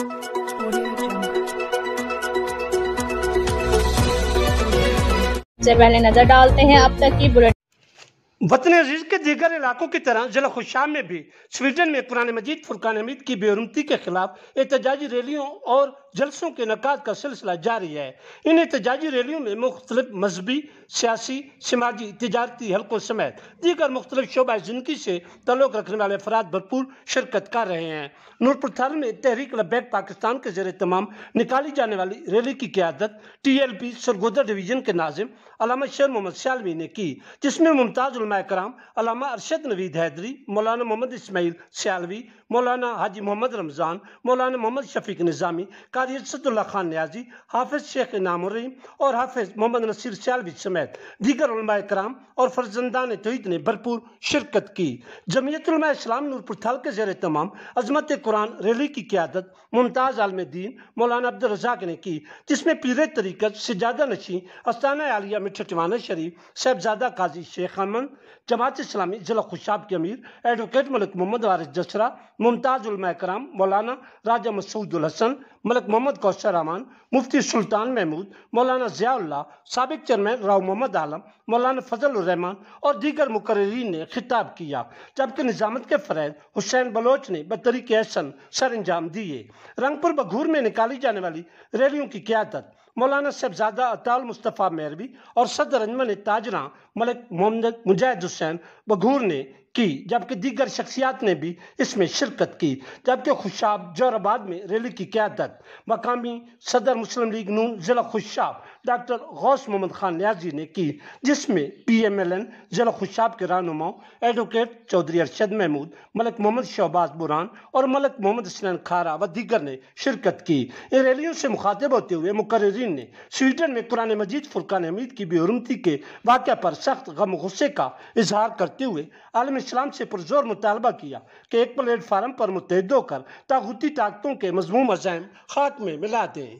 से पहले नजर डालते हैं अब तक की बुलेटिन वतन अजीज के दीगर इलाकों की तरह जिला खुशाम में भी स्वीडन में पुराने मजीद फुरकान हमीद की बेरुमती के खिलाफ एहतजाजी रैलियों और जलसों के नक़ाद का सिलसिला जारी है इन एहतजाजी रैलियों में मुख्तलिफ मजहबी सियासी समाजी तजारती हल्कों समेत दीगर मुख्तलिफ शोबा ज़िंदगी से तल्लक रखने वाले अफराद भरपूर शिरकत कर रहे हैं नूरपुर थाल में तहरीक लबैक पाकिस्तान के जेर तमाम निकाली जाने वाली रैली की क्यादत T L P Sargodha division के नाजिम अलामा शेर मोहम्मद सियालवी ने की जिसमें मुमताज़ कराम अलामा अरशद नवीद हैदरी मौलाना मोहम्मद इसमाइल सियालवी मौलाना हाजी मोहम्मद रमज़ान मौलाना मोहम्मद शफीक निज़ामी कारी सदुल्ला खान न्याजी हाफिज शेख इनाम और हाफिज मोहम्मद नसीर सियालवी समेत दीगर कराम और फरजंदान तोहद ने भरपूर शिरकत की जमीयतलमा इस्लाम नूरपुर थल के जेर तमाम अजमत कुरान रैली की क्यादत मुमताज़ आलम दीन मौलाना अब्दुल रजाक ने की जिसमें पीर तरीकत सिजादा नशी अस्ताना आलिया मिठ टिवाना शरीफ साहबजादा काजी शेख अमन जमात इस्लामी जिला खुशाब के अमीर एडवोकेट मलिक मोहम्मद वारिस जसरा मुमताज़ उलमा कराम मौलाना राजा मसूद हसन मलिक मोहम्मद कौशर रहमान मुफ्ती सुल्तान महमूद मौलाना ज़ियाल्ला सबक चेयरमैन राव मोहम्मद आलम मौलाना फजल रहमान और दीगर मुकर्रीन ने खिताब किया जबकि निजामत के फ़रैद हुसैन बलोच ने बतरीक एहसन सर अंजाम दिए रंगपुर बघूर में निकाली जाने वाली रैलियों की क्यादत मौलाना साहबजादा अताल मुस्तफ़ा मेरवी और सदर अंजमन ताजरा मलिक मोहम्मद मुजाहिद हुसैन बघूर ने की जबकि दीगर शख्सियात ने भी इसमें शिरकत की जबकि खुशाब जौहराबाद में रैली की क्यादत मकामी सदर मुस्लिम लीग नून ज़िला खुशाब डॉक्टर गौस मोहम्मद खान न्याजी ने की जिसमें पी एम एल एन ज़िला खुशाब के रहनुमाओं एडवोकेट चौधरी अरशद महमूद मलिक मोहम्मद शहबाज बुरान और मलिक मोहम्मद इसनैन खारा व दीगर ने शिरकत की इन रैलियों से मुखातिब होते हुए मुकर नाजरीन ने स्वीडन में कुरान मजीद फुरकान हमीद की बेहरमती के वाक़ पर सख्त गम गुस्से का इजहार करते हुए आलम इस्लाम से पुरजोर मुतालबा किया कि एक प्लेटफार्म पर मुतहद होकर ताकती ताकतों के मजमूम अजायम खात्मे मिला दें